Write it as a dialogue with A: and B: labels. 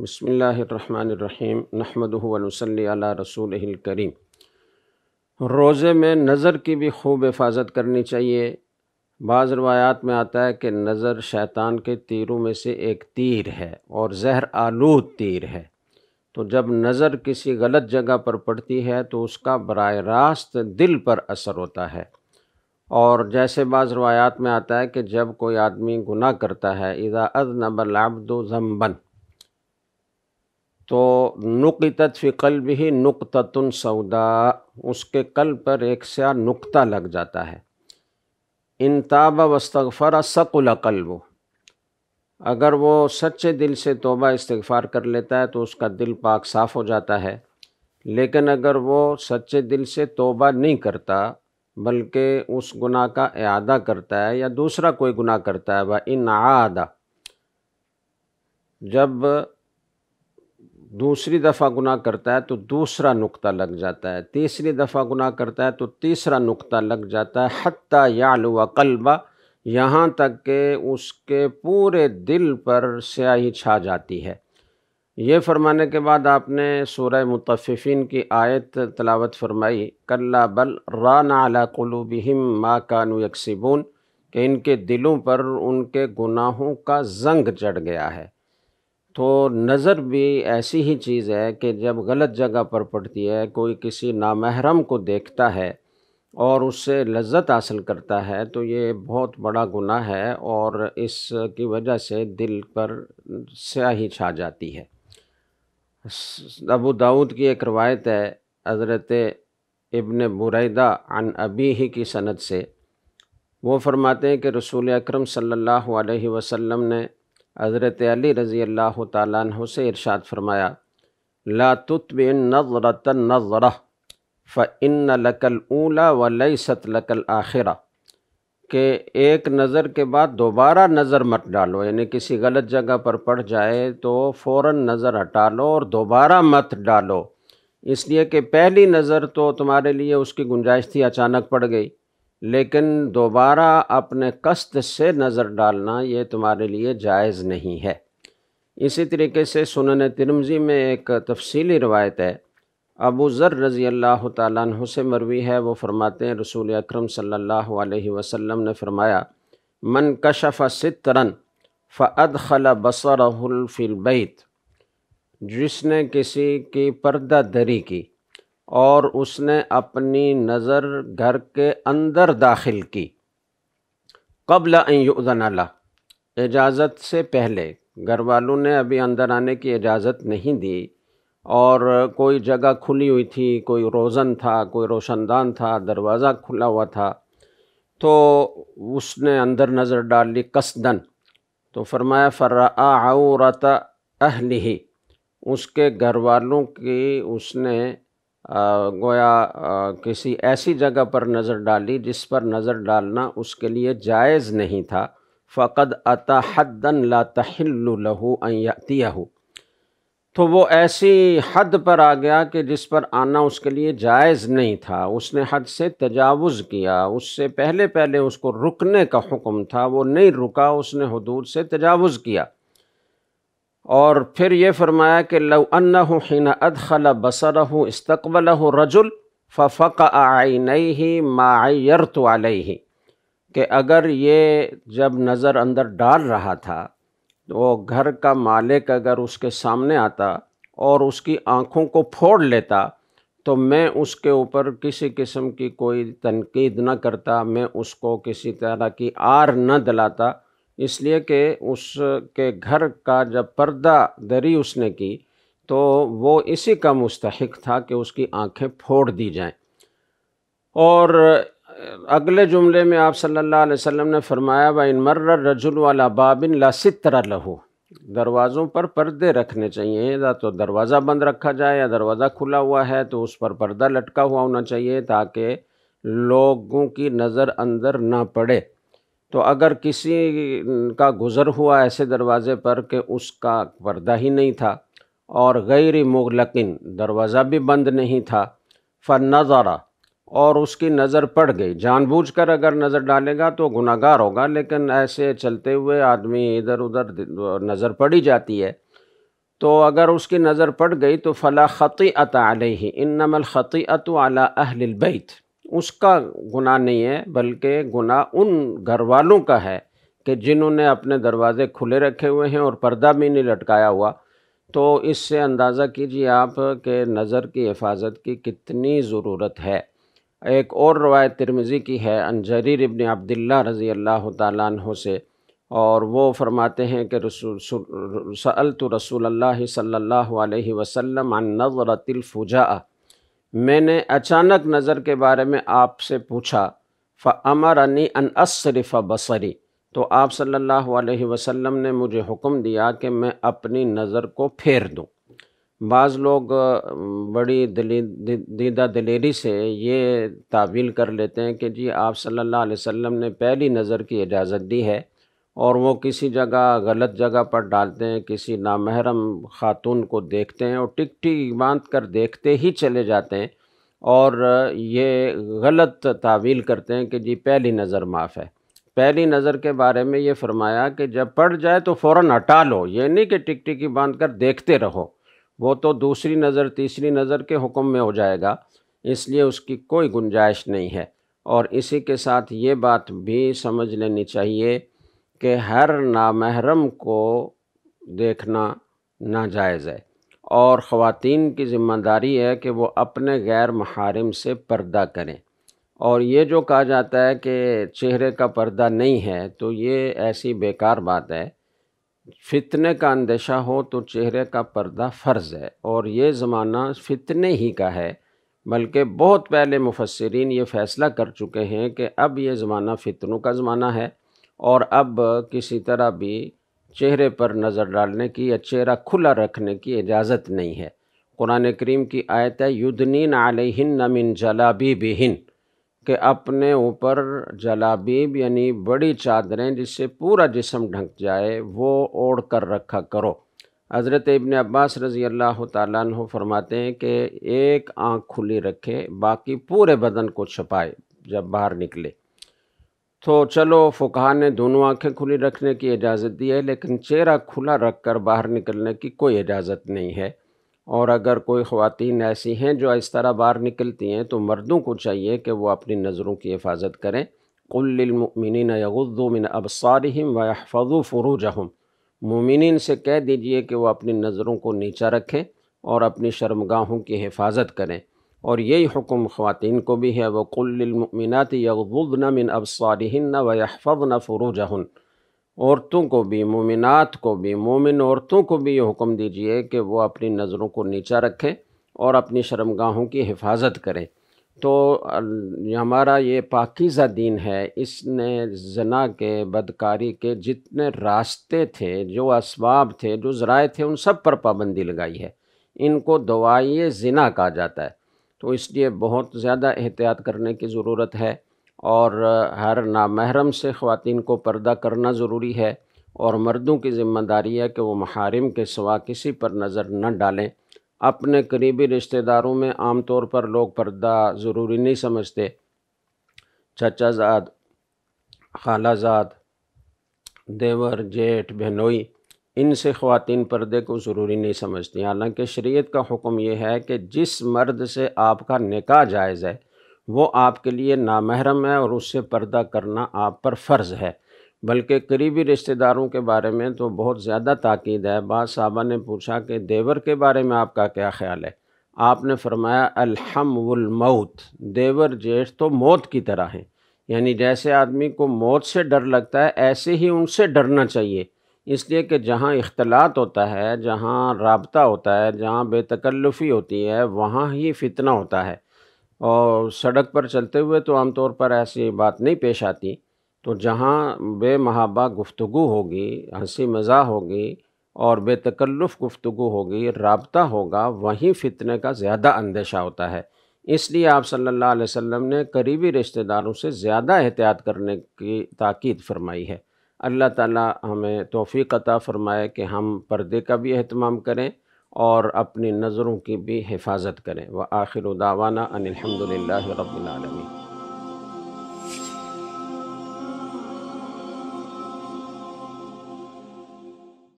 A: बसमीम नहमदनसली रसूल करीम रोज़े में नज़र की भी खूब हिफाजत करनी चाहिए बाज़ रवायात में आता है कि नज़र शैतान के तीरों में से एक तीर है और जहर आलूद तीर है तो जब नज़र किसी गलत जगह पर पड़ती है तो उसका बर रास्त दिल पर असर होता है और जैसे बाज़ रवायात में आता है कि जब कोई आदमी गुनाह करता है इज़ा अज नबल आबदो ज़म्बन तो नुकतत फ़िकल भी ही सौदा उसके कल पर एक सा नुकता लग जाता है इन ताब वस्तफ़र सकुल वो अगर वो सच्चे दिल से तोबा इस्तफ़ार कर लेता है तो उसका दिल पाक साफ़ हो जाता है लेकिन अगर वो सच्चे दिल से तोबा नहीं करता बल्कि उस गुनाह का अदा करता है या दूसरा कोई गुनाह करता है वह इन आदा जब दूसरी दफ़ा गुनाह करता है तो दूसरा नुक्ता लग जाता है तीसरी दफ़ा गुनाह करता है तो तीसरा नुक्ता लग जाता है हती यालुआ कलबा यहाँ तक के उसके पूरे दिल पर स्याही छा जाती है ये फरमाने के बाद आपने सूरह मुतफ़िन की आयत तलावत फरमाई कल्ला बल राना अला कलूबहिम मा कानू यकसिबून के इनके दिलों पर उनके गुनाहों का जंग चढ़ गया है तो नज़र भी ऐसी ही चीज़ है कि जब गलत जगह पर पड़ती है कोई किसी नामहरम को देखता है और उससे लज्जत हासिल करता है तो ये बहुत बड़ा गुना है और इसकी वजह से दिल पर स्याही छा जाती है अबू दाऊद की एक रवायत है हज़रत इबन बुरैदा अन अबी ही की सनद से वो फरमाते हैं कि रसूल अकरम सल्लल्लाहु अलैहि वसल्लम ने हज़रत अली रज़ी अल्लाह तु से इरशाद फरमाया ला तुतब नज़रत नज़र फ़िन लकल ऊला व लई सत लकल आखिरा के एक नज़र के बाद दोबारा नज़र मत डालो यानी किसी गलत जगह पर पड़ जाए तो फ़ौर नज़र हटा लो और दोबारा मत डालो इसलिए कि पहली नज़र तो तुम्हारे लिए उसकी गुंजाइश थी अचानक पड़ गई लेकिन दोबारा अपने कस्त से नज़र डालना ये तुम्हारे लिए जायज़ नहीं है इसी तरीके से सुनने तिरमजी में एक तफसीली रवायत है अबू ज़र रज़ी अल्लाह तु से मरवी है वो फरमाते हैं रसूल अक्रम सल्लल्लाहु अलैहि वसल्लम ने फरमाया मन कशफ़ सितरन फ़द खल बसरफिलबैत जिसने किसी की पर्दा दरी की और उसने अपनी नज़र घर के अंदर दाखिल की कबल अयुदनला इजाज़त से पहले घर वालों ने अभी अंदर आने की इजाज़त नहीं दी और कोई जगह खुली हुई थी कोई रोज़न था कोई रोशनदान था दरवाज़ा खुला हुआ था तो उसने अंदर नज़र डाल ली कसदन तो फरमाया फ़र्रा रता अहली उसके घर वालों की उसने गोया किसी ऐसी जगह पर नज़र डाली जिस पर नज़र डालना उसके लिए जायज़ नहीं था फ़कद अता हदन ला तहल्लू अतियाहू तो वो ऐसी हद पर आ गया कि जिस पर आना उसके लिए जायज़ नहीं था उसने हद से तजावुज़ किया उससे पहले पहले उसको रुकने का हुक्म था वो नहीं रुका उसने हदूद से तजावुज़ किया और फिर ये फरमाया कि लव अन्न हिन अदखल बसर हूँ इस्तबल रजुल फ़क आई नई ही मायर तो ही कि अगर ये जब नज़र अंदर डाल रहा था तो वो घर का मालिक अगर उसके सामने आता और उसकी आँखों को फोड़ लेता तो मैं उसके ऊपर किसी किस्म की कोई तनकीद न करता मैं उसको किसी तरह की आर न दिलाता इसलिए कि उसके घर का जब पर्दा दरी उसने की तो वो इसी का मुस्तक था कि उसकी आंखें फोड़ दी जाएं और अगले जुमले में आप सल्लल्लाहु अलैहि वसल्लम ने फरमाया व इन मर्र रजुल वाला बाबिन ला सितरा लहू दरवाज़ों पर पर्दे रखने चाहिए या तो दरवाज़ा बंद रखा जाए या दरवाज़ा खुला हुआ है तो उस पर पर्दा लटका हुआ होना चाहिए ताकि लोगों की नज़र अंदर ना पड़े तो अगर किसी का गुज़र हुआ ऐसे दरवाज़े पर कि उसका पर्दा ही नहीं था और गैर मुगलकिन दरवाज़ा भी बंद नहीं था फ़न नज़ारा और उसकी नज़र पड़ गई जानबूझकर अगर नज़र डालेगा तो गुनागार होगा लेकिन ऐसे चलते हुए आदमी इधर उधर नज़र पड़ी जाती है तो अगर उसकी नज़र पड़ गई तो फ़ला ख़ी अत ही इन नमल ख़ी अत अला अहलबैत उसका गुनाह नहीं है बल्कि गुनाह उन घर वालों का है कि जिन्होंने अपने दरवाज़े खुले रखे हुए हैं और पर्दा भी नहीं लटकाया हुआ तो इससे अंदाज़ा कीजिए आप के नज़र की हिफाजत की कितनी ज़रूरत है एक और रवायत तिरमिज़ी की है अनजरी इबन अब्दुल्ला रज़ी अल्लाह तु से और वो फरमाते हैं कि रसूल तो रसूल अल्लाह सल्लल्लाहु अलैहि वसल्लम अन मैंने अचानक नज़र के बारे में आपसे पूछा फ़ अमर अनी अन असरफ़ बसरी तो आप सल्लल्लाहु अलैहि वसल्लम ने मुझे हुक्म दिया कि मैं अपनी नज़र को फेर दूँ बाज़ लोग बड़ी दली दीदा दिलेरी से ये तावील कर लेते हैं कि जी आप सल्लल्लाहु अलैहि वसल्लम ने पहली नज़र की इजाज़त दी है और वो किसी जगह गलत जगह पर डालते हैं किसी नामहरम खातून को देखते हैं और टिकटी बांध कर देखते ही चले जाते हैं और ये गलत तावील करते हैं कि जी पहली नज़र माफ़ है पहली नज़र के बारे में ये फरमाया कि जब पड़ जाए तो फ़ौर हटा लो ये नहीं कि टिकटिकी बांध कर देखते रहो वो तो दूसरी नज़र तीसरी नज़र के हुक्म में हो जाएगा इसलिए उसकी कोई गुंजाइश नहीं है और इसी के साथ ये बात भी समझ लेनी चाहिए कि हर नामहरम को देखना नाजायज़ है और ख़वातीन की ज़िम्मेदारी है कि वो अपने गैर महारम से पर्दा करें और ये जो कहा जाता है कि चेहरे का पर्दा नहीं है तो ये ऐसी बेकार बात है फितने का अंदेशा हो तो चेहरे का पर्दा फ़र्ज़ है और ये ज़माना फितने ही का है बल्कि बहुत पहले मुफसरीन ये फ़ैसला कर चुके हैं कि अब ये ज़माना फ़ितनों का ज़माना है और अब किसी तरह भी चेहरे पर नज़र डालने की या चेहरा खुला रखने की इजाज़त नहीं है कुरान करीम की आयत है युद्धनीन आलिहिन नमिन जलाबी बिहिन के अपने ऊपर जलाबीब यानी बड़ी चादरें जिससे पूरा जिसम ढक जाए वो ओढ़ कर रखा करो हज़रत इबन अब्बास रज़ी अल्लाह तु फरमाते हैं कि एक आँख खुली रखे बाकी पूरे बदन को छपाए जब बाहर निकले तो चलो फुकहा ने दोनों आंखें खुली रखने की इजाज़त दी है लेकिन चेहरा खुला रख कर बाहर निकलने की कोई इजाज़त नहीं है और अगर कोई ख़वातीन ऐसी हैं जो इस तरह बाहर निकलती हैं तो मर्दों को चाहिए कि वो अपनी नज़रों की हिफाजत करें कुल्लिमिन यगुद्दोमिन अबसारहम व हफ़ु फ़रूजहम मुमिन से कह दीजिए कि वह अपनी नज़रों को नीचा रखें और अपनी शर्मगाहों की हिफाजत करें और यही हुक्म ख़वान को भी है वक़ुलमिनत यगुदन मिन अबसारहन व न फ़रूजहन औरतों को भी मुमिनात को भी मोमिन औरतों को भी ये हुक्म दीजिए कि वो अपनी नज़रों को नीचा रखें और अपनी शर्मगाहों की हिफाजत करें तो हमारा ये पाकिज़ा दीन है इसने जना के बदकारी के जितने रास्ते थे जो इसबाब थे जो ज़राए थे उन सब पर पाबंदी लगाई है इनको दवाइए जना कहा जाता है तो इसलिए बहुत ज़्यादा एहतियात करने की ज़रूरत है और हर नामहरम से ख़वान को पर्दा करना ज़रूरी है और मर्दों की ज़िम्मेदारी है कि वो महारिम के सवा किसी पर नज़र न डालें अपने करीबी रिश्तेदारों में आम तौर पर लोग पर्दा ज़रूरी नहीं समझते चचाजाद खालाजाद देवर जेठ बहनोई इनसे ख़वान पर्दे को ज़रूरी नहीं समझती हालाँकि शरीयत का हुक्म यह है कि जिस मर्द से आपका निकाह जायज़ है वो आपके लिए नामहरम है और उससे पर्दा करना आप पर फ़र्ज़ है बल्कि करीबी रिश्तेदारों के बारे में तो बहुत ज़्यादा ताक़द है बाद साहबा ने पूछा कि देवर के बारे में आपका क्या ख्याल है आपने फरमाया अलहमउलमौत देवर जेठ तो मौत की तरह हैं यानी जैसे आदमी को मौत से डर लगता है ऐसे ही उनसे डरना चाहिए इसलिए कि जहाँ इख्तलात होता है जहाँ रबता होता है जहाँ बेतकल्लफ़ी होती है वहाँ ही फितना होता है और सड़क पर चलते हुए तो आमतौर पर ऐसी बात नहीं पेश आती तो जहाँ बेमहाबा गुफ्तु होगी हंसी मज़ा होगी और बेतकल्लफ़ गुफ्तु होगी रबता होगा वहीं फितने का ज़्यादा अंदेशा होता है इसलिए आप सल्लल्लाहु अलैहि वसल्लम ने करीबी रिश्तेदारों से ज़्यादा एहतियात करने की ताकीद फरमाई है अल्लाह ताला हमें तोफ़ी अता फ़रमाए कि हम पर्दे का भी अहतमाम करें और अपनी नज़रों की भी हिफाजत करें व आखिर दावाना अनिलहमदिल्ला रबालमी